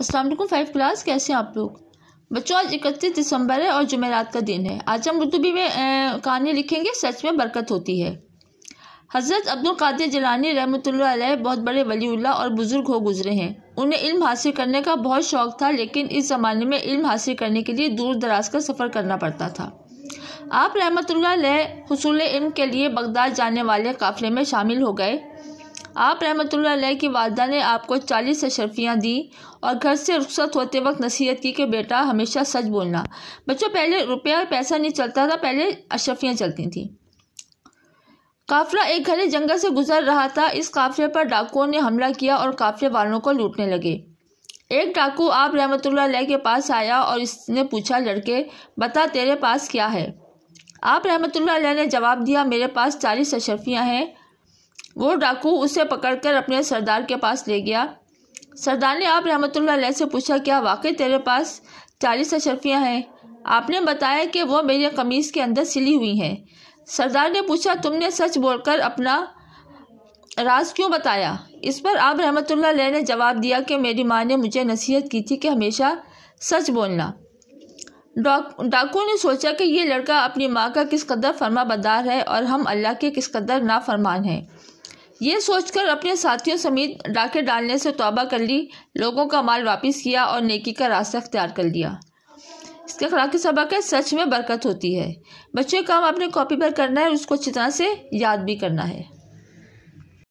Aslam five class कैसे हैं आप लोग बच्चों आज इकतीस दिसंबर है और जुमेरात का दिन है आज हम उर्दू में कहानी लिखेंगे सच में बरकत होती है हज़रत अब्दुल कादिर जलानी रहमत बहुत बड़े वलीउल्ला और बुज़ुर्ग हो गुजरे हैं उन्हें इल्म हासिल करने का बहुत शौक़ था लेकिन इस ज़माने में इल्म हासिल करने के लिए दूर दराज का सफ़र करना पड़ता था आप रहमत हसूल इल्म के लिए बगदाद जाने वाले काफ़िले में शामिल हो गए आप रहमत की वालदा ने आपको चालीस अशरफियाँ दी और घर से रुख्सत होते वक्त नसीहत की कि बेटा हमेशा सच बोलना बच्चों पहले रुपया पैसा नहीं चलता था पहले अशरफियाँ चलती थीं काफिला एक घने जंगल से गुजर रहा था इस काफिले पर डाकुओं ने हमला किया और काफिले वालों को लूटने लगे एक डाकू आप रहमत के पास आया और इसने पूछा लड़के बता तेरे पास क्या है आप रहमत ने जवाब दिया मेरे पास चालीस अशरफियाँ हैं वो डाकू उसे पकड़कर अपने सरदार के पास ले गया सरदार ने आप रहमत से पूछा क्या वाकई तेरे पास चालीस अशरफियाँ हैं आपने बताया कि वो मेरे कमीज़ के अंदर सिली हुई हैं सरदार ने पूछा तुमने सच बोलकर अपना राज क्यों बताया इस पर आप रहमत ने जवाब दिया कि मेरी माँ ने मुझे नसीहत की थी कि हमेशा सच बोलना डाकू ने सोचा कि यह लड़का अपनी माँ का किस कदर फरमा बदार है और हम अल्लाह के किस कदर नाफरमान हैं ये सोचकर अपने साथियों समेत डाके डालने से तोबा कर ली लोगों का माल वापस किया और नेकी का रास्ता अख्तियार कर लिया इसका खराकी सबक है सच में बरकत होती है बच्चे काम अपने कॉपी पर करना है उसको अच्छी तरह से याद भी करना है